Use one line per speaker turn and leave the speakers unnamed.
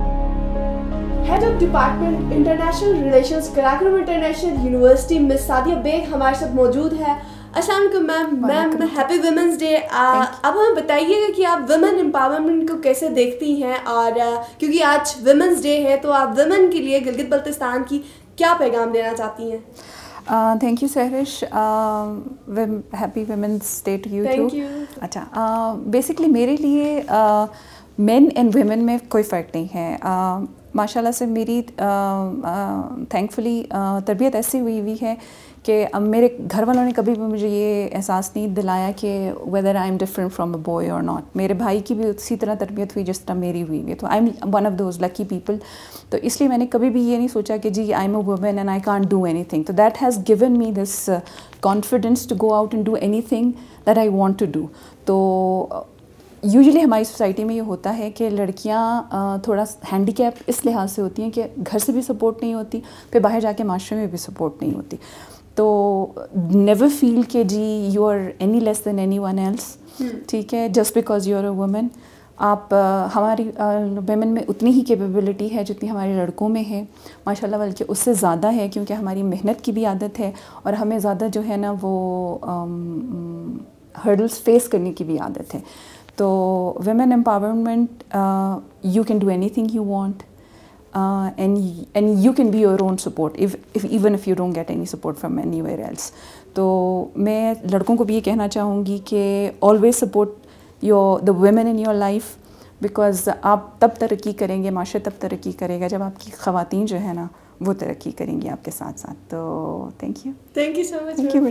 head of department international relations Karakoram international university miss Sadia Baig हमारे साथ मौजूद है अस्सलाम वालेकुम ma'am ma'am happy women's day अब हमें बताइएगा कि आप वुमेन एम्पावरमेंट को कैसे देखती हैं और uh, क्योंकि आज वुमेंस डे है तो आप वुमेन के लिए गिलगित बल्तिस्तान की क्या पैगाम देना चाहती हैं
thank you Sehrish happy women's day to you too अच्छा बेसिकली uh, मेरे लिए uh, मेन एंड वेमेन में कोई फ़र्क नहीं है माशाल्लाह से मेरी थैंकफुली तरबियत ऐसी हुई हुई है कि मेरे घर वालों ने कभी भी मुझे ये एहसास नहीं दिलाया कि whether I am different from a boy और नॉट मेरे भाई की भी उसी तरह तरबियत हुई जिस तरह मेरी हुई हुई तो I am one of those lucky people तो इसलिए मैंने कभी भी ये नहीं सोचा कि जी I am a woman and I can't do anything तो that has given me this confidence to go out and do anything that I want to do तो यूजुअली हमारी सोसाइटी में ये होता है कि लड़कियाँ थोड़ा हैंडीकैप इस लिहाज से होती हैं कि घर से भी सपोर्ट नहीं होती फिर बाहर जाके माशरे में भी सपोर्ट नहीं होती तो नेवर फील के जी you are any less than anyone else ठीक है just because you are a woman आप आ, हमारी वेमेन में उतनी ही कैपेबिलिटी है जितनी हमारे लड़कों में है माशाल्लाह बल्कि उससे ज़्यादा है क्योंकि हमारी मेहनत की भी आदत है और हमें ज़्यादा जो है ना वो हर्डल्स फेस करने की भी आदत है तो women empowerment you can do anything you want and and you can be your own support even if you don't get any support from anywhere else तो मैं लड़कों को भी ये कहना चाहूँगी कि always support your the women in your life because आप तब तरक्की करेंगे माशा तब तरक्की करेगा जब आपकी खुवान जो है ना वो तरक्की करेंगी आपके साथ साथ तो thank you
thank you so much
thank you